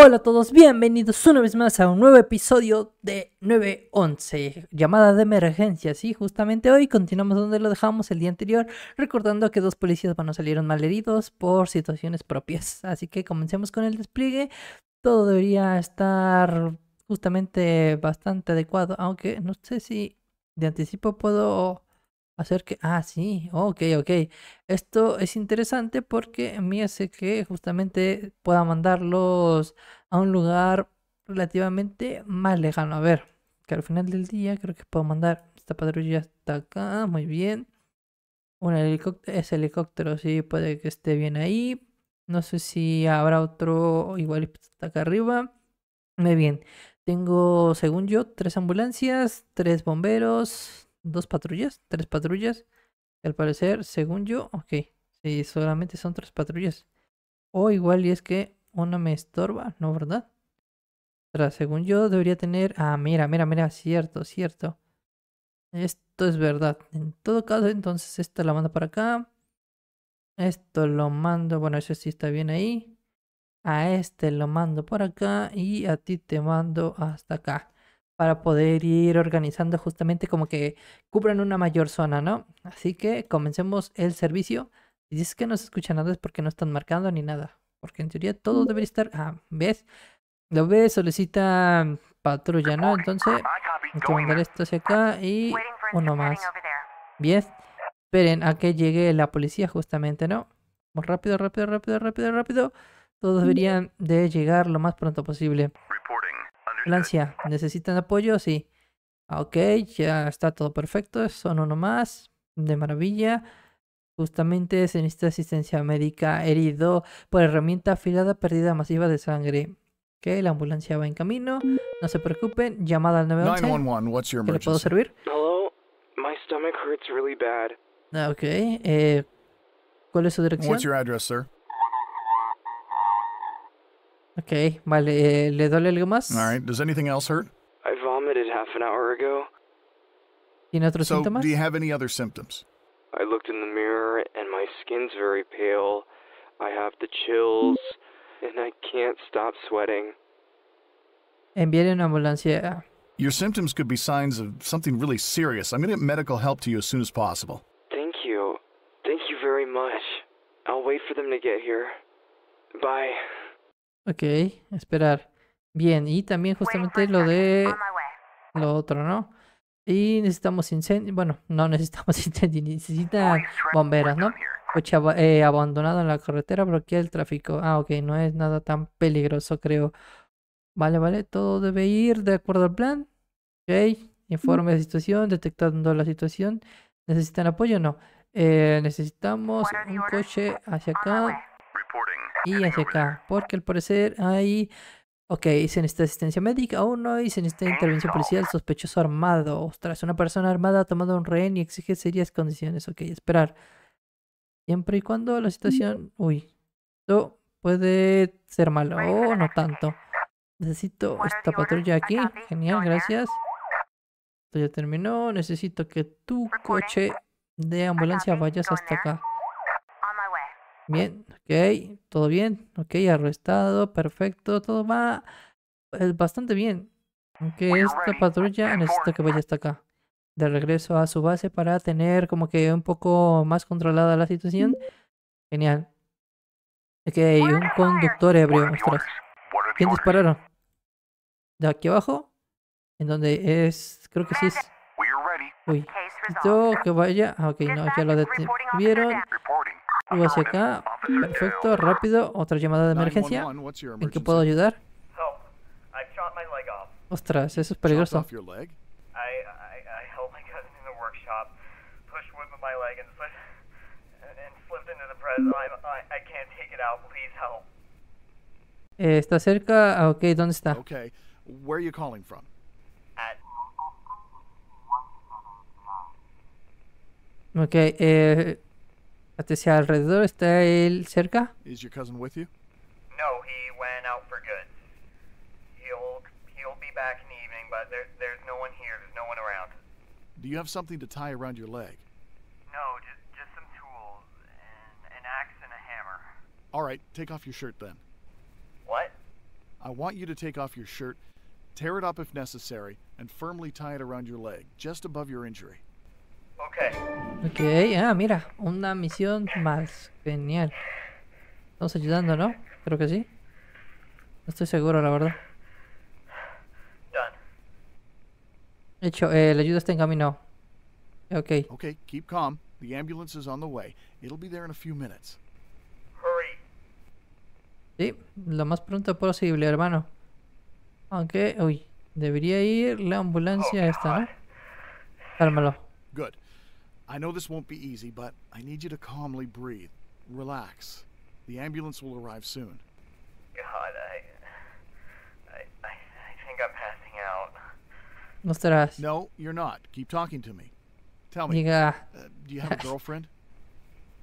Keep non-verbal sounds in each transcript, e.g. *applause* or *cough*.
Hola a todos, bienvenidos una vez más a un nuevo episodio de 911, llamada de emergencia. Sí, justamente hoy continuamos donde lo dejamos el día anterior, recordando que dos policías van a salieron malheridos por situaciones propias. Así que comencemos con el despliegue. Todo debería estar justamente bastante adecuado, aunque no sé si de anticipo puedo Hacer que... Ah, sí, ok, ok. Esto es interesante porque me hace que justamente pueda mandarlos a un lugar relativamente más lejano. A ver, que al final del día creo que puedo mandar esta patrulla hasta acá, muy bien. Un helicóptero, ese helicóptero sí puede que esté bien ahí. No sé si habrá otro igual pues está acá arriba. Muy bien. Tengo, según yo, tres ambulancias, tres bomberos, dos patrullas, tres patrullas. Al parecer, según yo, ok, Si solamente son tres patrullas. O igual y es que Uno me estorba, ¿no, verdad? según yo, debería tener... Ah, mira, mira, mira, cierto, cierto. Esto es verdad. En todo caso, entonces esta la mando para acá. Esto lo mando, bueno, eso sí está bien ahí. A este lo mando por acá y a ti te mando hasta acá para poder ir organizando justamente como que cubran una mayor zona, ¿no? Así que comencemos el servicio. Si dices que no se escucha nada es porque no están marcando ni nada. Porque en teoría todo mm. debería estar... Ah, ¿ves? Lo ve, solicita patrulla, ¿no? Entonces, esto hacia acá y uno más. Bien. Esperen a que llegue la policía justamente, ¿no? Vamos rápido, rápido, rápido, rápido, rápido. Todos mm. deberían de llegar lo más pronto posible ambulancia, ¿necesitan apoyo? Sí. Ah, ok, ya está todo perfecto, son uno más, de maravilla. Justamente se necesita asistencia médica, herido por herramienta afilada, Perdida masiva de sangre. Ok, la ambulancia va en camino, no se preocupen, llamada al 911. ¿Qué le puedo servir? Hello, my stomach hurts really bad. Ah, ok, eh, ¿cuál es su dirección? What's your address, sir? Ok, vale. Eh, ¿Le duele algo más? All right. Does anything else hurt? I vomited half an hour ago. ¿Tiene otros so, síntomas? do you have any other symptoms? I looked in the mirror and my skin's very pale. I have the chills and I can't stop sweating. Envíen una ambulancia. Your symptoms could be signs of something really serious. I'm going to get medical help to you as soon as possible. Thank you. Thank you very much. I'll wait for them to get here. Bye. Ok, esperar. Bien, y también justamente lo de lo otro, ¿no? Y necesitamos incendio, bueno, no necesitamos *laughs* incendio, necesitan bomberos, ¿no? Coche eh, abandonado en la carretera bloquea el tráfico. Ah, ok, no es nada tan peligroso, creo. Vale, vale, todo debe ir de acuerdo al plan. Ok, informe de situación, detectando la situación. ¿Necesitan apoyo? No. Eh, necesitamos un coche hacia acá. Y hacia acá, porque al parecer hay... Ok, se necesita asistencia médica o no, y se necesita intervención policial, sospechoso armado. Ostras, una persona armada ha tomado un rehén y exige serias condiciones. Ok, esperar. Siempre y cuando la situación... Uy, esto puede ser malo o oh, no tanto. Necesito esta patrulla aquí. Genial, gracias. Esto ya terminó. Necesito que tu coche de ambulancia vayas hasta acá. Bien, ok, todo bien, ok, arrestado, perfecto, todo va eh, bastante bien. Aunque esta patrulla necesita que vaya hasta acá. De regreso a su base para tener como que un poco más controlada la situación. Genial. Ok, un conductor ebrio. Ostras. ¿Quién dispararon? ¿De aquí abajo? En donde es... creo que sí es... Uy. Yo que vaya... Ah, ok, no, ya lo detuvieron acá, perfecto, rápido, otra llamada de emergencia. ¿En qué puedo ayudar? Ostras, eso es peligroso. está cerca, ah, ok, ¿dónde está? Ok, eh, hacia alrededor, ¿está él cerca? Is your cousin with you? No, he went out for good. He'll he'll be back in the evening, but there, there's no one here. There's no one around. Do you have something to tie around your leg? No, just just some tools, and an axe and a hammer. All right, take off your shirt then. What? I want you to take off your shirt, tear it up if necessary, and firmly tie it around your leg, just above your injury. Ok, ah, mira, una misión más. Genial. Estamos ayudando, ¿no? Creo que sí. No estoy seguro, la verdad. Done. Hecho, eh, la ayuda está en camino. Ok. Ok, keep calm. The ambulance is on the way. It'll be there in a few minutes. Hurry. Sí, lo más pronto posible, hermano. Aunque, uy, debería ir la ambulancia oh, esta, ¿no? Cálmalo. Good. I know this won't be easy, but I need you to calmly breathe. Relax. The ambulance will arrive soon. God, I. I, I, I think I'm passing out. No No, you're not. Keep talking to me. Tell me. Diga. Uh, do you have a *laughs* girlfriend?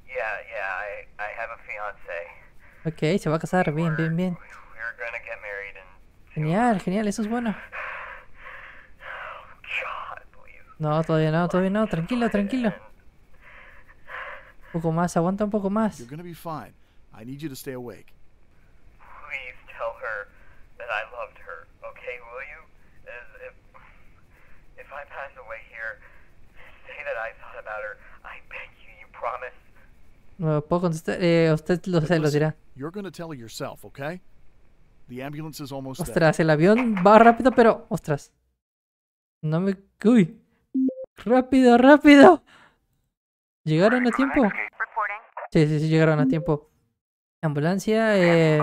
Yeah, yeah, I, I have a fiance. Ok, se va a casar. Bien, bien, bien. We're gonna get married in Genial, genial, eso es bueno. *laughs* No, todavía no, todavía no. Tranquilo, tranquilo. Un poco más, aguanta un poco más. You're gonna be fine. I need you to stay awake. Please tell her that I loved her, okay? Will you? If, if I pass away here, say that I thought about her. I beg you, you promise? No puedo contestar. Eh, usted lo se lo dirá. You're gonna tell her yourself, okay? The ambulance is almost Ostras, el avión va rápido, pero ostras. No me uy. ¡Rápido, rápido! ¿Llegaron a tiempo? Sí, sí, sí, llegaron a tiempo. Ambulancia, eh,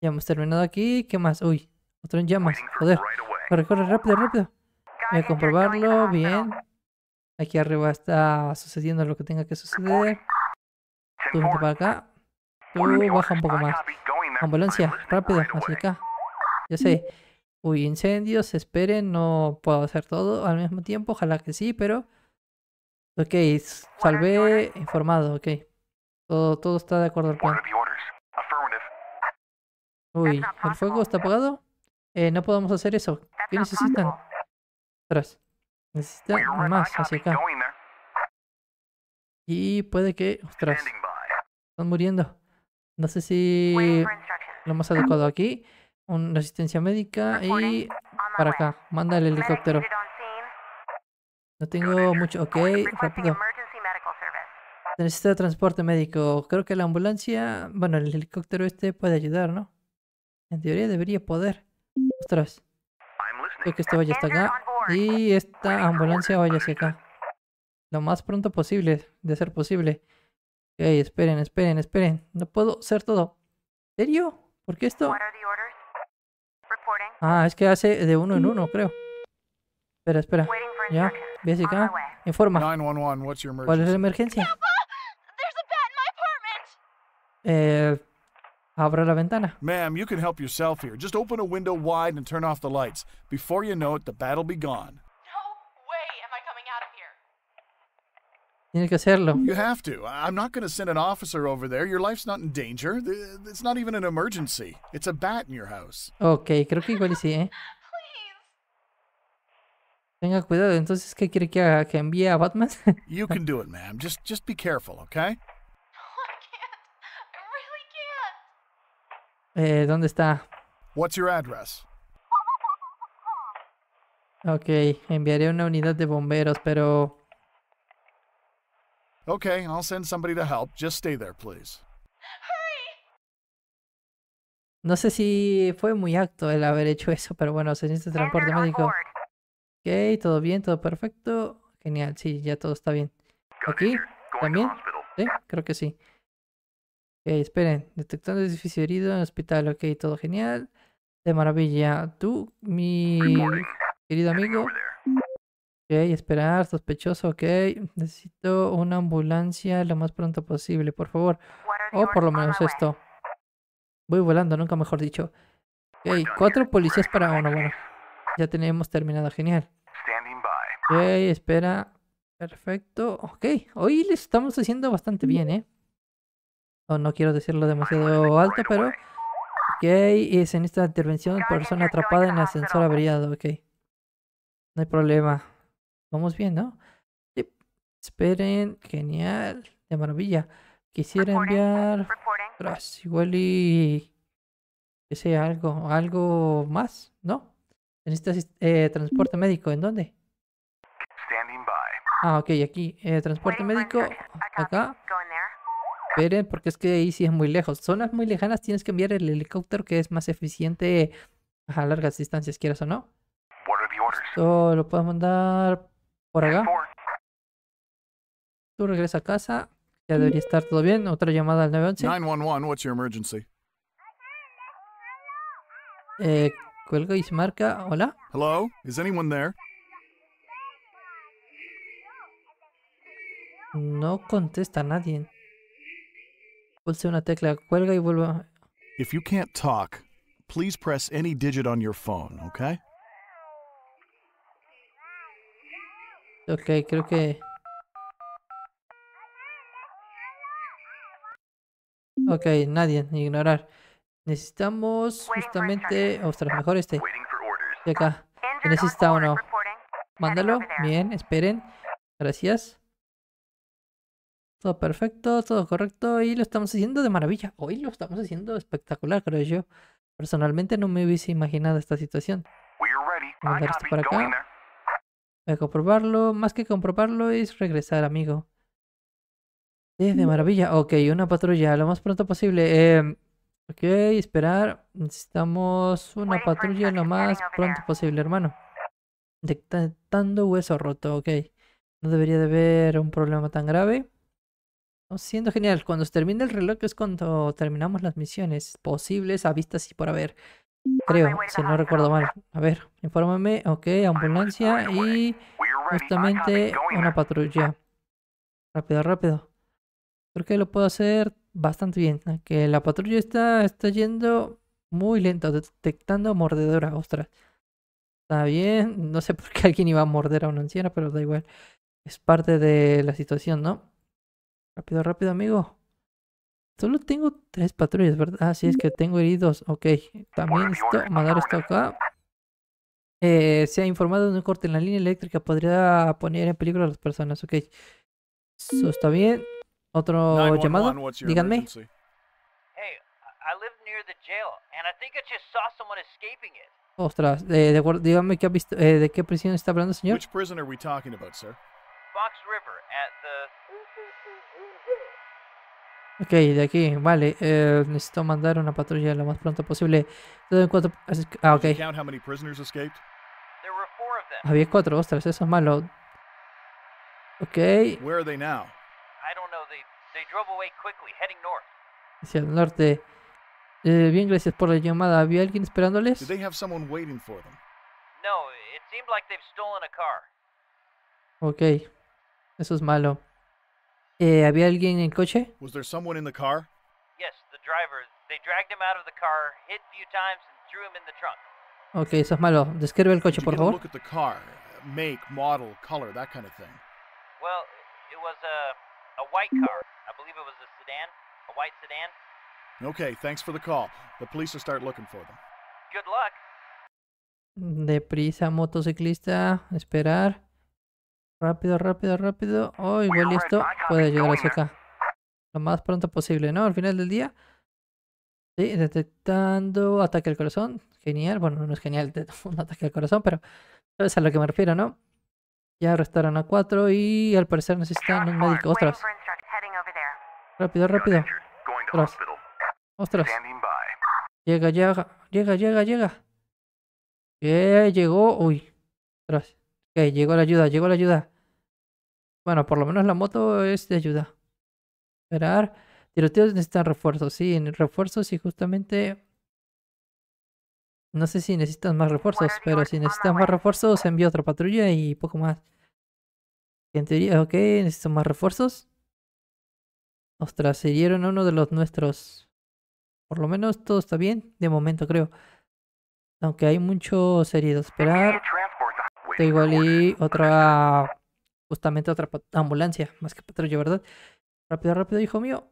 ya hemos terminado aquí. ¿Qué más? Uy, otro en llamas. Joder. Corre, corre, rápido, rápido. Voy a comprobarlo. Bien. Aquí arriba está sucediendo lo que tenga que suceder. Tú para acá. Tú baja un poco más. Ambulancia, rápido, hacia acá. Ya sé. Uy, incendios, esperen, no puedo hacer todo al mismo tiempo, ojalá que sí, pero... Ok, salvé informado, ok. Todo, todo está de acuerdo al plan. Uy, ¿el fuego está apagado? Eh, no podemos hacer eso. ¿Qué necesitan? Atrás. Necesitan más hacia acá. Y puede que... Ostras. Están muriendo. No sé si... Lo hemos adecuado aquí una asistencia médica y para acá. Manda el helicóptero. No tengo mucho. Ok, rápido. Necesito transporte médico. Creo que la ambulancia, bueno, el helicóptero este puede ayudar, ¿no? En teoría debería poder. Ostras. Creo que este vaya hasta acá. Y esta ambulancia vaya hacia acá. Lo más pronto posible, de ser posible. Ok, esperen, esperen, esperen. No puedo hacer todo. ¿En serio? ¿Por qué esto? Ah, es que hace de uno en uno, creo. Espera, espera. Ya, Jessica, ah, informa. ¿Cuál es la emergencia? Eh, abra la ventana. Ma'am, you can help yourself here. Just open a window wide and turn off the lights. Before you know it, the battle be gone. Tiene que hacerlo. You have to. I'm not going to send an officer over there. Your life's not in danger. It's not even an emergency. It's a bat in your house. Ok, creo que igual sí, ¿eh? *laughs* Tenga cuidado. Entonces, ¿qué quiere que haga? ¿Que envíe a Batman? *laughs* you can do it, ma'am. Just, just be careful, okay? I oh, I can't. can't. really Eh, ¿dónde está? What's your address? *laughs* Ok, enviaré una unidad de bomberos, pero Okay, I'll send somebody help. Just stay there, please. No sé si fue muy acto el haber hecho eso, pero bueno, se necesita transporte médico. Ok, todo bien, todo perfecto. Genial, sí, ya todo está bien. ¿Aquí? ¿También? Sí, creo que sí. Ok, esperen. Detectando el edificio herido en el hospital. Ok, todo genial. De maravilla. Tú, mi querido amigo esperar, sospechoso, ok. Necesito una ambulancia lo más pronto posible, por favor. O por lo menos esto. Voy volando, nunca mejor dicho. Ok, cuatro policías para uno, bueno. Ya tenemos terminado, genial. Ok, espera. Perfecto, ok. Hoy le estamos haciendo bastante bien, ¿eh? No, quiero decirlo demasiado alto, pero... Ok, es en esta intervención persona atrapada en el ascensor averiado, ok. No hay problema. Vamos bien, ¿no? Sí. Esperen, genial, de maravilla. Quisiera enviar... igual y... Que sea algo, algo más, ¿no? Necesitas eh, transporte médico, ¿en dónde? Ah, ok, aquí. Eh, transporte médico, acá. Esperen, porque es que ahí sí es muy lejos. Zonas muy lejanas tienes que enviar el helicóptero que es más eficiente a largas distancias, quieras o no. Esto lo puedes mandar por acá. Tú regresas a casa. Ya debería estar todo bien. Otra llamada al 911. 911, what's your emergency? Eh, cuelga y se marca. Hola. Hello, is anyone there? No contesta a nadie. Pulse una tecla, cuelga y vuelva. If you can't talk, please press any digit on your phone, okay? Ok, creo que... Ok, nadie, ignorar. Necesitamos justamente... Ostras, mejor este. De acá. ¿necesita necesita uno. Mándalo. Bien, esperen. Gracias. Todo perfecto, todo correcto. Y lo estamos haciendo de maravilla. Hoy lo estamos haciendo espectacular, creo yo. Personalmente no me hubiese imaginado esta situación. Mandar esto para acá. Voy a comprobarlo. Más que comprobarlo es regresar, amigo. Es de maravilla. Ok, una patrulla, lo más pronto posible. Eh, ok, esperar. Necesitamos una patrulla lo más pronto posible, hermano. Detectando hueso roto, ok. No debería de haber un problema tan grave. No, siendo genial, cuando se termine el reloj es cuando terminamos las misiones posibles a vistas y por haber. Creo, si no recuerdo mal. A ver, infórmame. Ok, ambulancia y justamente una patrulla. Rápido, rápido. Creo que lo puedo hacer bastante bien. Que la patrulla está, está yendo muy lento, detectando mordedora. Ostras. Está bien. No sé por qué alguien iba a morder a una anciana, pero da igual. Es parte de la situación, ¿no? Rápido, rápido, amigo. Solo tengo tres patrullas, ¿verdad? Ah, sí, es que tengo heridos. Ok, también esto, mandar esto acá. Eh, se ha informado de un corte en la línea eléctrica. Podría poner en peligro a las personas. Ok. Eso está bien. Otro llamado. Díganme. Ostras, de, díganme qué ha visto, eh, de qué prisión está hablando, señor. Fox River Ok, de aquí, vale. Eh, necesito mandar una patrulla lo más pronto posible. Ah, ok. Había ah, cuatro, ostras, eso es malo. Ok. Hacia el norte. Eh, bien, gracias por la llamada. ¿Había alguien esperándoles? No. Ok. Eso es malo. Eh, ¿Había alguien en el coche? Was there someone in the car? Yes, the driver. They dragged him out of the car, hit a few times, and threw him in the trunk. Okay, eso es malo. Describe el coche, por favor. Look at the car, make, model, color, that kind of thing. Well, it was a a white car. I believe it was a sedan, a white sedan. Okay, thanks for the call. The police will start looking for them. Good luck. prisa, motociclista. Esperar. Rápido, rápido, rápido. Oh, igual esto puede llegar hacia acá. Lo más pronto posible, ¿no? Al final del día. Sí, detectando ataque al corazón. Genial. Bueno, no es genial un ataque al corazón, pero sabes a lo que me refiero, ¿no? Ya restaron a cuatro y al parecer necesitan un médico. Ostras. Rápido, rápido. Ostras. Ostras. Llega, llega, llega, llega, llega. Eh, llegó. Uy. Ostras. Ok, llegó la ayuda, llegó la ayuda. Bueno, por lo menos la moto es de ayuda. Esperar. Tiroteos necesitan refuerzos, sí, refuerzos y justamente... No sé si necesitan más refuerzos, pero si necesitan más refuerzos, envío otra patrulla y poco más. En teoría, ok, necesito más refuerzos. Ostras, se a uno de los nuestros. Por lo menos todo está bien, de momento creo. Aunque hay muchos heridos. Esperar. Te igual y otra justamente otra ambulancia, más que patrulla, ¿verdad? Rápido, rápido, hijo mío.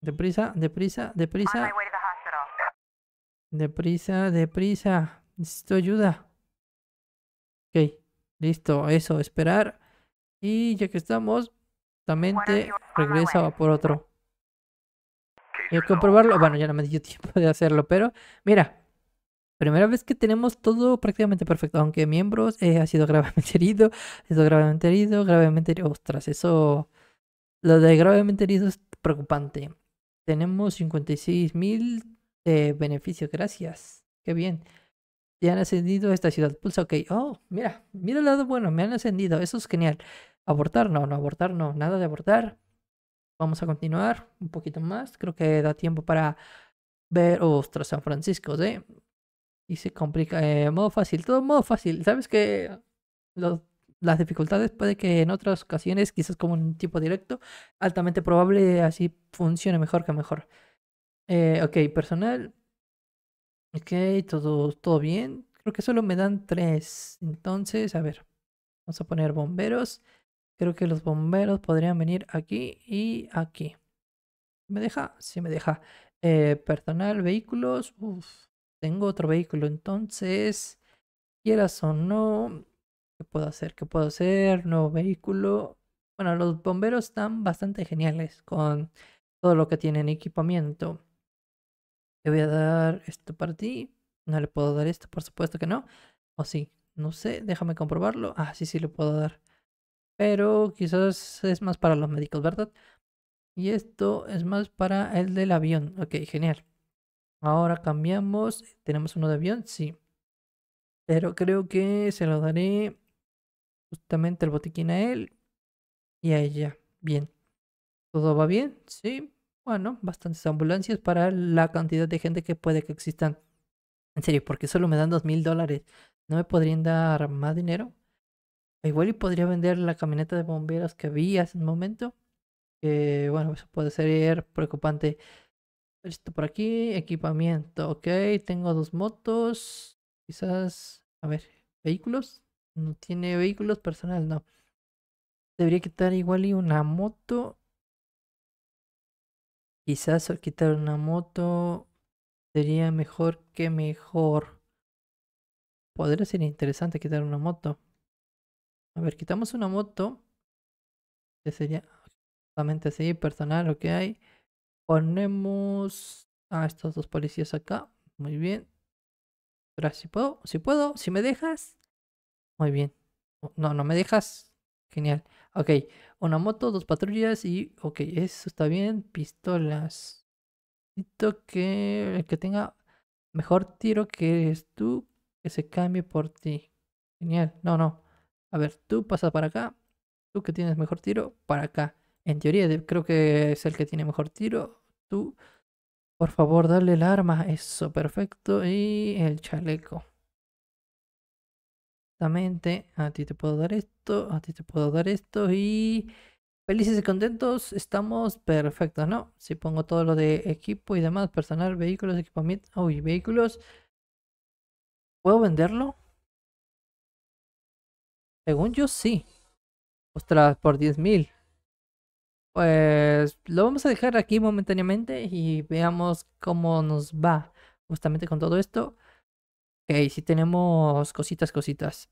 Deprisa, deprisa, deprisa. Deprisa, deprisa. Necesito ayuda. Ok, listo, eso, esperar. Y ya que estamos, justamente regresa por otro. Y comprobarlo, bueno, ya no me dio *laughs* tiempo de hacerlo, pero mira, Primera vez que tenemos todo prácticamente perfecto, aunque miembros eh, ha sido gravemente *laughs* herido, ha sido gravemente herido, gravemente herido. Ostras, eso. Lo de gravemente herido es preocupante. Tenemos 56.000 de eh, beneficios, gracias. Qué bien. Ya han ascendido esta ciudad. Pulsa OK. Oh, mira, mira el lado bueno, me han ascendido. Eso es genial. Abortar, no, no, abortar, no. Nada de abortar. Vamos a continuar un poquito más. Creo que da tiempo para ver. ostras, San Francisco, ¿eh? Y se complica. Eh, modo fácil, todo modo fácil. Sabes que las dificultades puede que en otras ocasiones, quizás como un tipo directo, altamente probable así funcione mejor que mejor. Eh, ok, personal. Ok, todo, todo bien. Creo que solo me dan tres. Entonces, a ver. Vamos a poner bomberos. Creo que los bomberos podrían venir aquí y aquí. ¿Me deja? Sí, me deja. Eh, personal, vehículos tengo otro vehículo. Entonces, quieras o no, ¿qué puedo hacer? ¿Qué puedo hacer? Nuevo vehículo. Bueno, los bomberos están bastante geniales con todo lo que tienen equipamiento. Le voy a dar esto para ti. No le puedo dar esto, por supuesto que no. O sí, no sé, déjame comprobarlo. Ah, sí, sí le puedo dar. Pero quizás es más para los médicos, ¿verdad? Y esto es más para el del avión. Ok, genial. Ahora cambiamos. ¿Tenemos uno de avión? Sí. Pero creo que se lo daré justamente el botiquín a él y a ella. Bien. ¿Todo va bien? Sí. Bueno, bastantes ambulancias para la cantidad de gente que puede que existan. En serio, porque solo me dan dos mil dólares. ¿No me podrían dar más dinero? Igual y podría vender la camioneta de bomberos que había hace un momento. bueno, eso puede ser preocupante. Esto por aquí, equipamiento, ok, tengo dos motos, quizás, a ver, vehículos, no tiene vehículos personal, no. Debería quitar igual y una moto. Quizás quitar una moto sería mejor que mejor. Podría ser interesante quitar una moto. A ver, quitamos una moto. Que sería solamente así, personal, ok. Ponemos a estos dos policías acá. Muy bien. si puedo, si puedo, si me dejas. Muy bien. No, no me dejas. Genial. Ok, una moto, dos patrullas y... Ok, eso está bien. Pistolas. Necesito que el que tenga mejor tiro que eres tú, que se cambie por ti. Genial. No, no. A ver, tú pasa para acá. Tú que tienes mejor tiro, para acá. En teoría creo que es el que tiene mejor tiro. Por favor, dale el arma. Eso, perfecto. Y el chaleco. Exactamente. A ti te puedo dar esto. A ti te puedo dar esto. Y felices y contentos. Estamos perfectos, ¿no? Si pongo todo lo de equipo y demás, personal, vehículos, equipamiento. Uy, vehículos. ¿Puedo venderlo? Según yo, sí. Ostras, por 10.000 pues lo vamos a dejar aquí momentáneamente y veamos cómo nos va justamente con todo esto. Ok, si tenemos cositas, cositas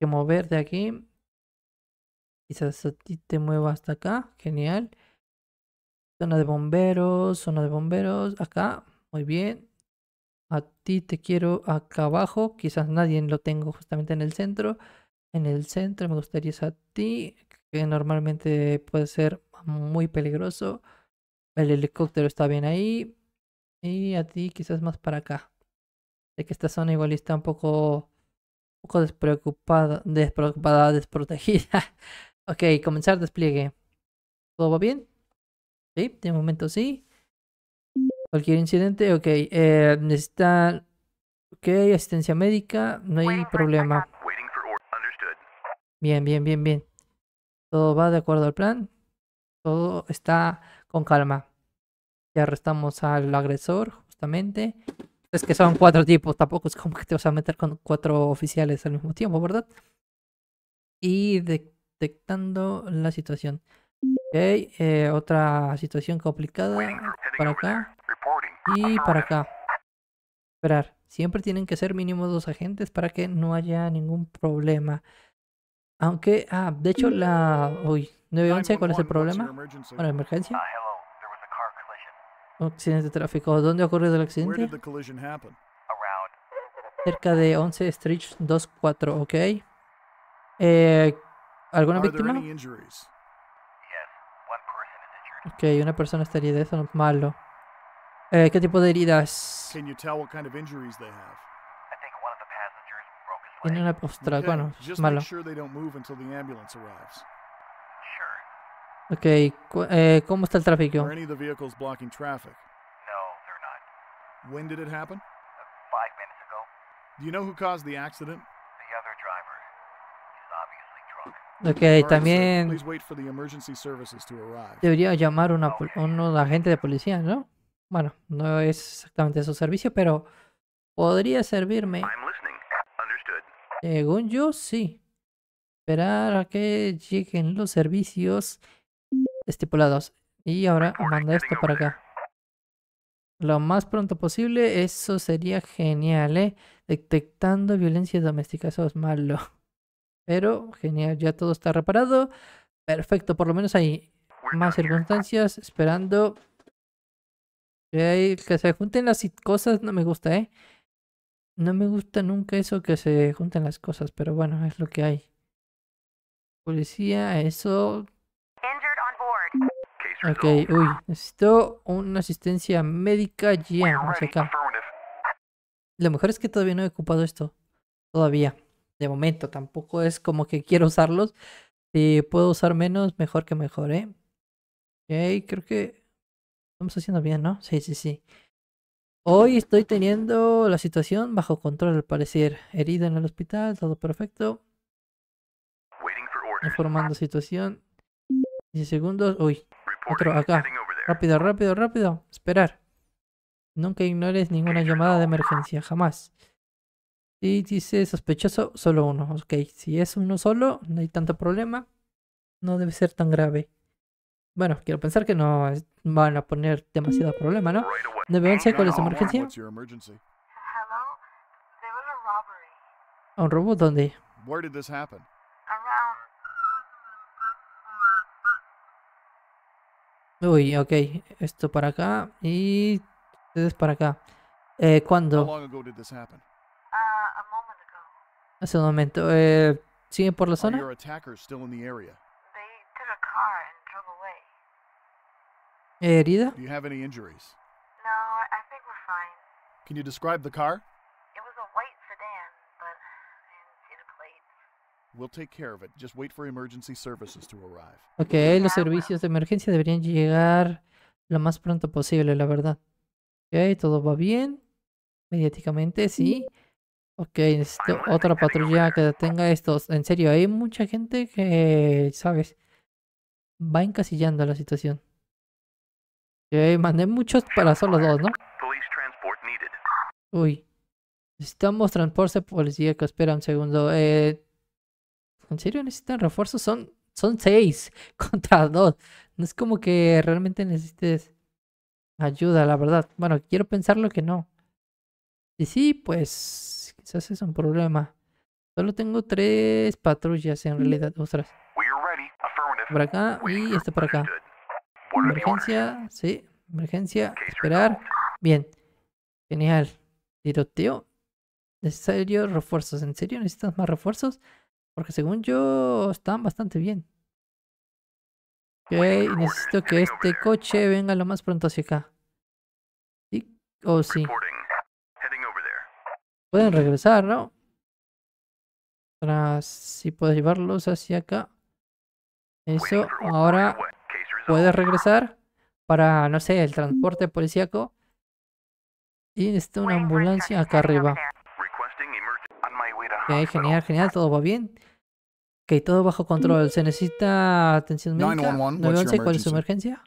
que mover de aquí. Quizás a ti te mueva hasta acá, genial. Zona de bomberos, zona de bomberos, acá, muy bien. A ti te quiero acá abajo, quizás nadie lo tengo justamente en el centro. En el centro me gustaría es a ti, que normalmente puede ser muy peligroso. El helicóptero está bien ahí. Y a ti quizás más para acá. Sé que esta zona igual está un poco, un poco despreocupada, despreocupada, *laughs* desprotegida. ok, comenzar despliegue. ¿Todo va bien? Sí, de momento sí. Cualquier incidente, ok. Eh, necesitan, ok, asistencia médica, no hay problema. Bien, bien, bien, bien. Todo va de acuerdo al plan. Todo está con calma. Ya arrestamos al agresor, justamente. Es que son cuatro tipos, tampoco es como que te vas a meter con cuatro oficiales al mismo tiempo, ¿verdad? Y detectando la situación. Ok, eh, otra situación complicada. Para acá. Y para acá. Esperar. Siempre tienen que ser mínimo dos agentes para que no haya ningún problema. Aunque, ah, de hecho la... Uy, 911, ¿cuál es el problema? Bueno, emergencia. Un ah, accidente de tráfico. ¿Dónde ocurrió el accidente? Cerca de 11 Street 24, ok. Eh, ¿Alguna víctima? Ok, una persona está herida, eso no es malo. Eh, ¿Qué tipo de heridas? Tiene una postra, bueno, malo. Ok, eh, ¿cómo está el tráfico? Uh, ok, también. Debería llamar una uno un agente de policía, ¿no? Bueno, no es exactamente su servicio, pero podría servirme. Según yo, sí. Esperar a que lleguen los servicios estipulados. Y ahora manda esto para acá. Lo más pronto posible, eso sería genial, ¿eh? Detectando violencia doméstica, eso es malo. *laughs* Pero genial, ya todo está reparado. Perfecto, por lo menos hay más circunstancias esperando. Que se junten las cosas no me gusta, ¿eh? No me gusta nunca eso que se junten las cosas, pero bueno, es lo que hay. Policía, eso... Ok, uy, necesito una asistencia médica ya, sé acá. Lo mejor es que todavía no he ocupado esto. Todavía. De momento, tampoco es como que quiero usarlos. Si puedo usar menos, mejor que mejor, ¿eh? Ok, creo que... Estamos haciendo bien, ¿no? Sí, sí, sí. Hoy estoy teniendo la situación bajo control al parecer. Herido en el hospital, todo perfecto. Informando situación. 10 segundos. Uy, otro acá. Rápido, rápido, rápido. Esperar. Nunca ignores ninguna llamada de emergencia, jamás. Y dice sospechoso, solo uno. Ok, si es uno solo, no hay tanto problema. No debe ser tan grave. Bueno, quiero pensar que no van a poner demasiado problema, ¿no? 911, ¿cuál es la emergencia? ¿A un robo? dónde? Uy, ok. Esto para acá y ustedes para acá. Eh, ¿Cuándo? Ah, Hace un momento. Eh, ¿Siguen por la zona? herida? Do you have any injuries? No, I think we're fine. Can you describe the car? It was a white sedan, but I didn't see the plates. We'll take care of it. Just wait for emergency services to arrive. Okay, los servicios de emergencia deberían llegar lo más pronto posible, la verdad. Ok, todo va bien. Mediáticamente, sí. Ok, necesito otra patrulla que detenga estos. En serio, hay mucha gente que, sabes, va encasillando la situación. Eh, mandé muchos para solo dos, ¿no? Uy. Necesitamos transporte que Espera un segundo. Eh, ¿En serio necesitan refuerzos? Son, son seis *laughs* contra dos. No es como que realmente necesites ayuda, la verdad. Bueno, quiero pensar lo que no. Y sí, pues quizás es un problema. Solo tengo tres patrullas en realidad. Ostras. Por acá y este por acá. Emergencia, sí, emergencia, esperar. Bien, genial. Tiroteo. Necesario refuerzos. ¿En serio necesitas más refuerzos? Porque según yo, están bastante bien. Ok, necesito que este coche venga lo más pronto hacia acá. Sí, o sí. Pueden regresar, ¿no? Para si puedo llevarlos hacia acá. Eso, ahora puedes regresar para, no sé, el transporte policíaco. Y está una ambulancia acá arriba. Ok, genial, genial, todo va bien. Ok, todo bajo control. ¿Se necesita atención médica? 911, ¿cuál es su emergencia?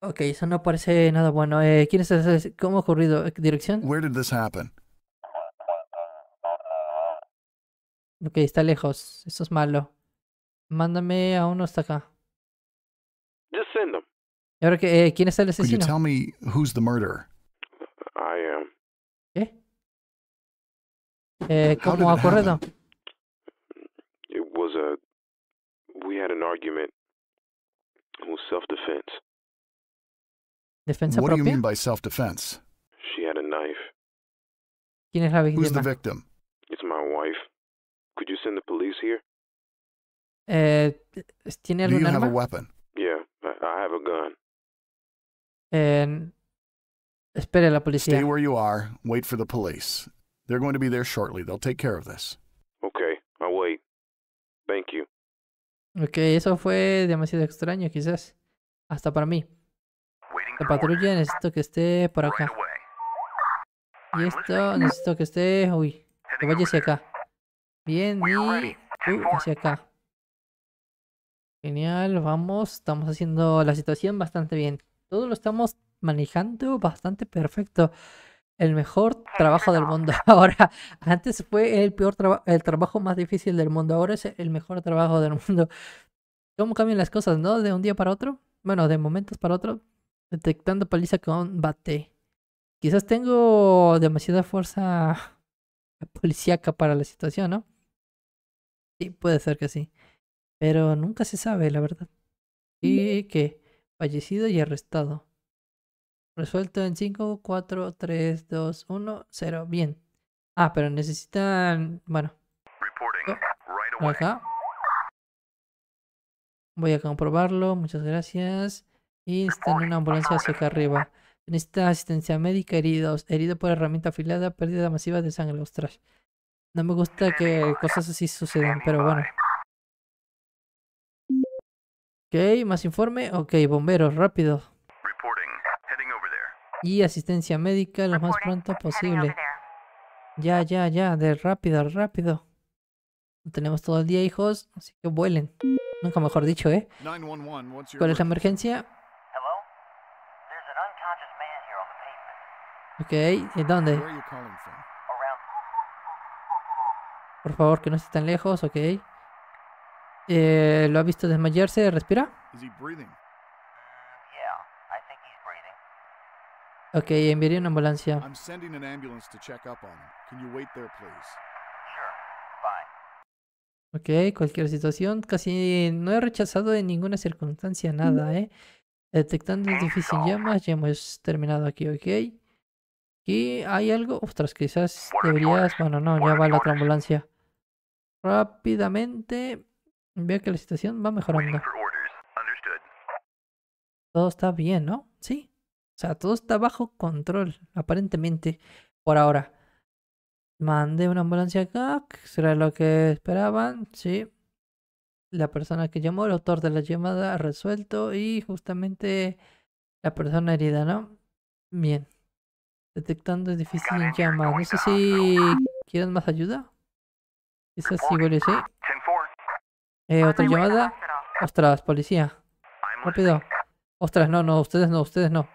Ok, eso no parece nada bueno. Eh, ¿Quién es ¿Cómo ha ocurrido? Eh, ¿Dirección? Ok, está lejos. Eso es malo. Mándame a uno hasta acá. Just send them. ¿Y ahora qué, eh, quién es el Could you tell me who's the murderer? I am. ¿Qué? Eh, ¿Cómo ha it It was a. We had an argument. It was self defense. ¿Defensa What do you mean by self defense? She had a knife. ¿Quién es la Who's the victim? It's my wife. Could you send the police here? Eh, ¿Tiene algún you arma? Have a weapon? Yeah, I have a gun. Eh, espere la policía. Stay where you are. Wait for the police. They're going to be there shortly. They'll take care of this. Okay, I'll wait. Thank you. Okay, eso fue demasiado extraño, quizás. Hasta para mí. La patrulla necesito que esté por acá. Y esto necesito que esté... Uy, que vaya hacia acá. Bien, y... Uy, hacia acá. Genial, vamos, estamos haciendo la situación bastante bien. Todo lo estamos manejando bastante perfecto. El mejor trabajo del mundo. *laughs* Ahora, antes fue el peor trabajo, el trabajo más difícil del mundo. Ahora es el mejor trabajo del mundo. ¿Cómo cambian las cosas, no? De un día para otro. Bueno, de momentos para otro. Detectando paliza con bate. Quizás tengo demasiada fuerza *laughs* policíaca para la situación, ¿no? Sí, puede ser que sí. Pero nunca se sabe, la verdad. Y que fallecido y arrestado. Resuelto en 5, 4, 3, 2, 1, 0. Bien. Ah, pero necesitan. Bueno. Oh, acá. Voy a comprobarlo. Muchas gracias. Y está en una ambulancia hacia acá arriba. Necesita asistencia médica, heridos. Herido por herramienta afilada, pérdida masiva de sangre. Ostras. No me gusta que cosas así sucedan, pero bueno. Ok, más informe. Ok, bomberos, rápido. Y asistencia médica lo más pronto posible. Ya, ya, ya, de rápido, rápido. Tenemos todo el día, hijos, así que vuelen. Nunca mejor dicho, ¿eh? ¿Cuál es la emergencia? Ok, ¿y dónde? Por favor, que no esté tan lejos, ok. Eh, ¿Lo ha visto desmayarse? ¿Respira? Uh, ok, enviaré una ambulancia. Ok, cualquier situación. Casi no he rechazado en ninguna circunstancia nada, ¿eh? Detectando difícil llamas, ya hemos terminado aquí, ok. Aquí hay algo. Ostras, quizás deberías. Bueno, no, ya va la otra ambulancia. Rápidamente. Veo que la situación va mejorando. Todo está bien, ¿no? Sí. O sea, todo está bajo control, aparentemente, por ahora. Mandé una ambulancia acá, será lo que esperaban, sí. La persona que llamó, el autor de la llamada, ha resuelto y justamente la persona herida, ¿no? Bien. Detectando es difícil en llamas. No sé si quieren más ayuda. Quizás sí, sí. Eh, ¿Otra llamada. Ostras, policía. Rápido. Ostras, no, no, ustedes no, ustedes no.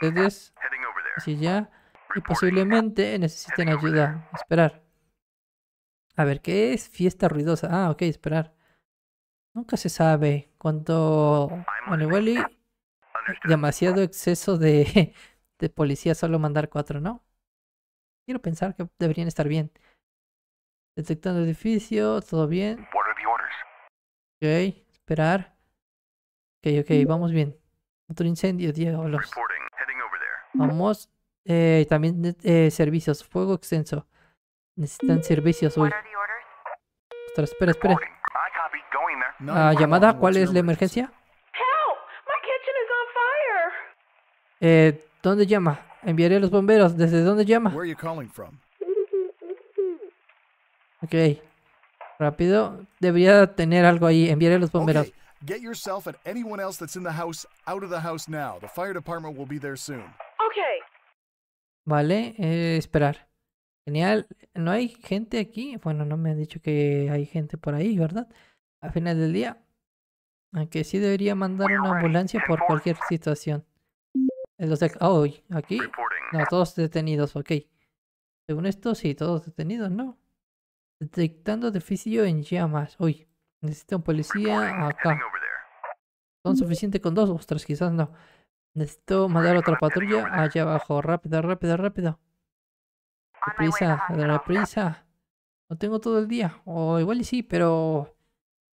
Ustedes. Así ya. Y posiblemente necesiten ayuda. Esperar. A ver, ¿qué es fiesta ruidosa? Ah, ok, esperar. Nunca se sabe cuánto... Bueno, igual y demasiado exceso de, *laughs* de policía solo mandar cuatro, ¿no? Quiero pensar que deberían estar bien. Detectando edificio, todo bien. Ok, esperar. Ok, ok, vamos bien. Otro incendio, diablos. Vamos. Eh, también eh, servicios, fuego extenso. Necesitan servicios, hoy espera, espera. Ah, llamada, ¿cuál es la emergencia? Eh, ¿dónde llama? Enviaré a los bomberos. ¿Desde dónde llama? Ok rápido. Debería tener algo ahí. Enviaré a los bomberos. Okay. Vale, eh, esperar. Genial. ¿No hay gente aquí? Bueno, no me han dicho que hay gente por ahí, ¿verdad? A final del día. Aunque sí debería mandar una ambulancia por cualquier situación. Eh, los oh, aquí. No, todos detenidos, ok. Según esto, sí, todos detenidos, ¿no? Detectando edificio en llamas. Uy, necesito un policía acá. Son suficientes con dos. Ostras, quizás no. Necesito mandar otra patrulla allá abajo. Rápido, rápido, rápido. Ah, prisa, de la prisa. No tengo todo el día. O igual y sí, pero...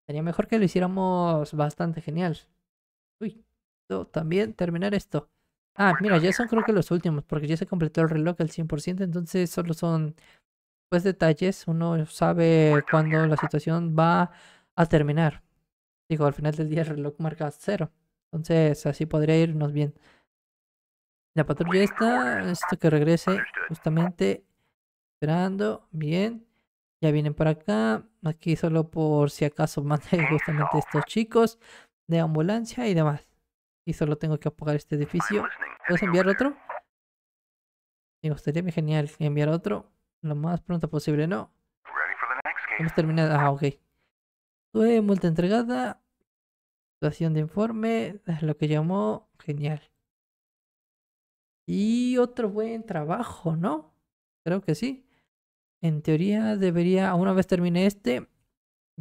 Sería mejor que lo hiciéramos bastante genial. Uy, también terminar esto. Ah, mira, ya son creo que los últimos, porque ya se completó el reloj al 100%, entonces solo son detalles, uno sabe cuándo la situación va a terminar. Digo, al final del día el reloj marca cero. Entonces, así podría irnos bien. La patrulla está, esto que regrese justamente esperando. Bien, ya vienen para acá. Aquí solo por si acaso mandé *laughs* justamente estos chicos de ambulancia y demás. Y solo tengo que apagar este edificio. ¿Puedes enviar otro? Me gustaría, genial, enviar otro lo más pronto posible, ¿no? Hemos terminado. Ah, ok. Tuve multa entregada. Situación de informe. Lo que llamó. Genial. Y otro buen trabajo, ¿no? Creo que sí. En teoría debería, una vez termine este,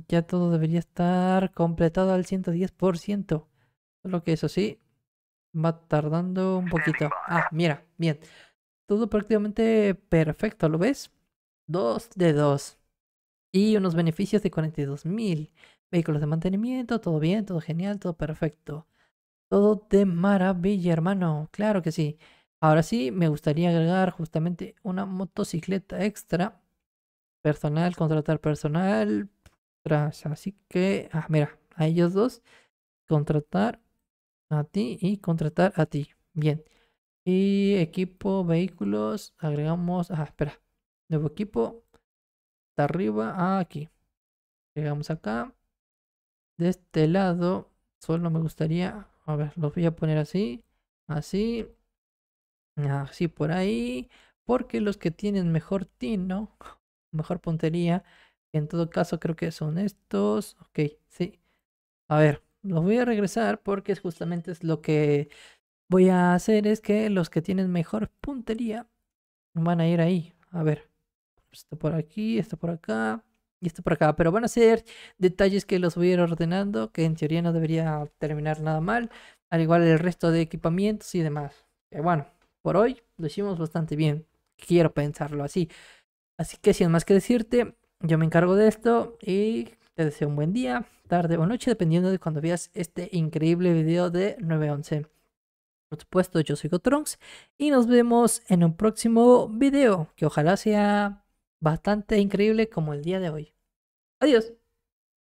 ya todo debería estar completado al 110%. Solo que eso sí, va tardando un poquito. Ah, mira, bien todo prácticamente perfecto, ¿lo ves? 2 de 2. Y unos beneficios de 42 mil. Vehículos de mantenimiento, todo bien, todo genial, todo perfecto. Todo de maravilla, hermano. Claro que sí. Ahora sí, me gustaría agregar justamente una motocicleta extra. Personal, contratar personal. así que, ah, mira, a ellos dos. Contratar a ti y contratar a ti. Bien. Y equipo, vehículos, agregamos, Ah, espera, nuevo equipo, está arriba aquí. Llegamos acá. De este lado, solo me gustaría, a ver, los voy a poner así, así, así por ahí, porque los que tienen mejor tino, *laughs* mejor puntería, en todo caso creo que son estos, ok, sí. A ver, los voy a regresar porque justamente es lo que voy a hacer es que los que tienen mejor puntería van a ir ahí. A ver, esto por aquí, esto por acá y esto por acá. Pero van a ser detalles que los voy a ordenando, que en teoría no debería terminar nada mal. Al igual el resto de equipamientos y demás. Pero bueno, por hoy lo hicimos bastante bien. Quiero pensarlo así. Así que sin más que decirte, yo me encargo de esto y te deseo un buen día, tarde o noche, dependiendo de cuando veas este increíble video de 911. Por supuesto, yo soy Gotronx y nos vemos en un próximo video que ojalá sea bastante increíble como el día de hoy. Adiós.